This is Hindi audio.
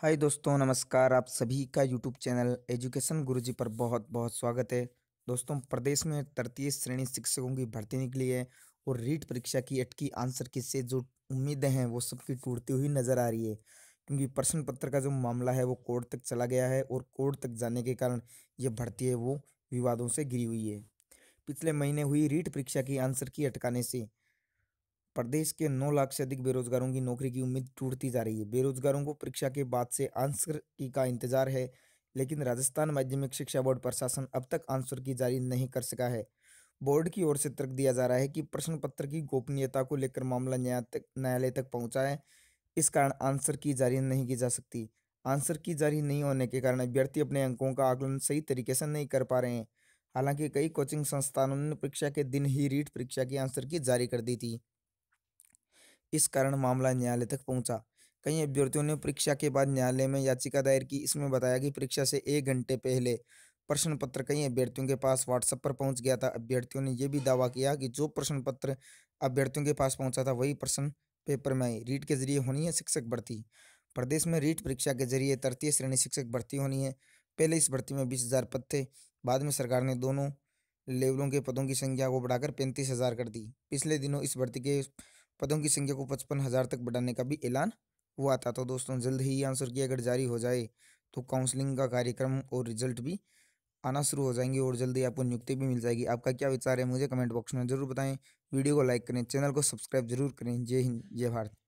हाय दोस्तों नमस्कार आप सभी का यूट्यूब चैनल एजुकेशन गुरुजी पर बहुत बहुत स्वागत है दोस्तों प्रदेश में तृतीय श्रेणी शिक्षकों की भर्ती निकली है और रीट परीक्षा की अटकी आंसर की से जो उम्मीदें हैं वो सबकी टूटती हुई नज़र आ रही है क्योंकि प्रश्न पत्र का जो मामला है वो कोर्ट तक चला गया है और कोर्ट तक जाने के कारण ये भर्ती है वो विवादों से घिरी हुई है पिछले महीने हुई रीट परीक्षा की आंसर की अटकाने से प्रदेश के नौ लाख से अधिक बेरोजगारों की नौकरी की उम्मीद टूटती जा रही है बेरोजगारों को परीक्षा के बाद से आंसर की का इंतजार है लेकिन राजस्थान माध्यमिक शिक्षा बोर्ड प्रशासन अब तक आंसर की जारी नहीं कर सका है बोर्ड की ओर से तर्क दिया जा रहा है कि प्रश्न पत्र की गोपनीयता को लेकर मामला न्यायालय तक पहुंचा है इस कारण आंसर की जारी नहीं की जा सकती आंसर की जारी नहीं होने के कारण अभ्यर्थी अपने अंकों का आकलन सही तरीके से नहीं कर पा रहे हैं हालांकि कई कोचिंग संस्थानों ने परीक्षा के दिन ही रीट परीक्षा की आंसर की जारी कर दी थी इस कारण मामला न्यायालय तक पहुंचा कई अभ्यर्थियों ने परीक्षा के बाद न्यायालय में याचिका दायर की इसमें बताया कि परीक्षा से एक घंटे पहले प्रश्न पत्र कई अभ्यर्थियों के पास व्हाट्सएप पर पहुंच गया था अभ्यर्थियों ने यह भी दावा किया कि जो प्रश्न पत्र अभ्यर्थियों के पास पहुंचा था वही प्रश्न पेपर में आई रीट के जरिए होनी है शिक्षक भर्ती प्रदेश में रीट परीक्षा के जरिए तृतीय श्रेणी शिक्षक भर्ती होनी है पहले इस भर्ती में बीस हज़ार पद थे बाद में सरकार ने दोनों लेवलों के पदों की संख्या को बढ़ाकर पैंतीस हज़ार कर दी पिछले दिनों इस भर्ती के पदों की संख्या को पचपन हज़ार तक बढ़ाने का भी ऐलान हुआ था तो दोस्तों जल्द ही आंसर की अगर जारी हो जाए तो काउंसलिंग का कार्यक्रम और रिजल्ट भी आना शुरू हो जाएंगे और जल्दी आपको नियुक्ति भी मिल जाएगी आपका क्या विचार है मुझे कमेंट बॉक्स में जरूर बताएं वीडियो को लाइक करें चैनल को सब्सक्राइब जरूर करें जय हिंद जय भारत